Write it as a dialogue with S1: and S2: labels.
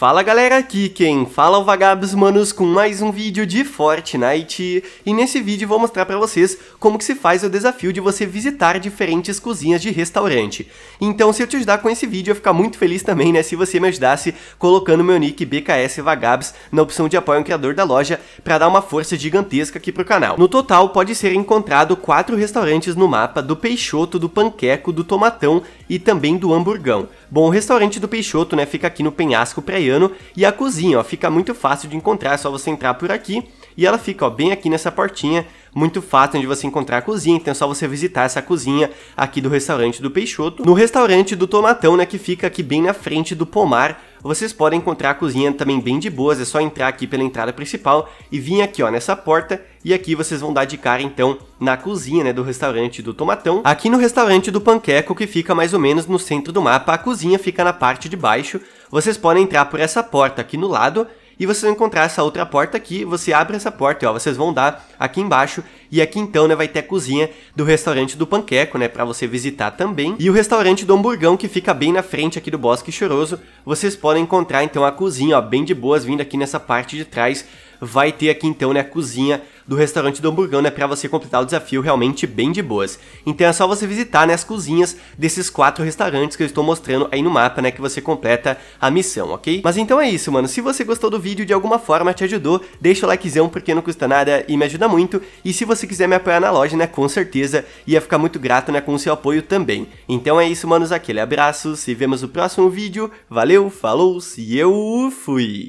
S1: Fala galera, aqui quem fala é o Vagabos Manos com mais um vídeo de Fortnite e nesse vídeo vou mostrar para vocês como que se faz o desafio de você visitar diferentes cozinhas de restaurante. Então se eu te ajudar com esse vídeo eu ficar muito feliz também né, se você me ajudasse colocando meu nick BKS Vagabos na opção de apoio ao criador da loja para dar uma força gigantesca aqui pro canal. No total pode ser encontrado quatro restaurantes no mapa do Peixoto, do Panqueco, do Tomatão e também do hamburgão. Bom, o restaurante do Peixoto, né, fica aqui no penhasco praiano e a cozinha, ó, fica muito fácil de encontrar, é só você entrar por aqui e ela fica, ó, bem aqui nessa portinha muito fácil, onde você encontrar a cozinha, então é só você visitar essa cozinha aqui do restaurante do Peixoto. No restaurante do Tomatão, né, que fica aqui bem na frente do pomar, vocês podem encontrar a cozinha também bem de boas, é só entrar aqui pela entrada principal e vir aqui ó, nessa porta e aqui vocês vão dar de cara então na cozinha né, do restaurante do Tomatão. Aqui no restaurante do Panqueco que fica mais ou menos no centro do mapa, a cozinha fica na parte de baixo, vocês podem entrar por essa porta aqui no lado e vocês vão encontrar essa outra porta aqui, você abre essa porta, ó, vocês vão dar aqui embaixo e aqui então, né, vai ter a cozinha do restaurante do Panqueco, né, para você visitar também. E o restaurante do Hamburgão, que fica bem na frente aqui do Bosque Choroso, vocês podem encontrar então a cozinha, ó, bem de boas, vindo aqui nessa parte de trás vai ter aqui então né, a cozinha do restaurante do Hamburgão, né, para você completar o desafio realmente bem de boas. Então é só você visitar né, as cozinhas desses quatro restaurantes que eu estou mostrando aí no mapa, né, que você completa a missão, ok? Mas então é isso, mano. Se você gostou do vídeo de alguma forma te ajudou, deixa o likezão porque não custa nada e me ajuda muito. E se você se quiser me apoiar na loja, né, com certeza, ia ficar muito grato, né, com o seu apoio também. Então é isso, manos, aquele abraço, se vemos no próximo vídeo, valeu, falou, se eu fui!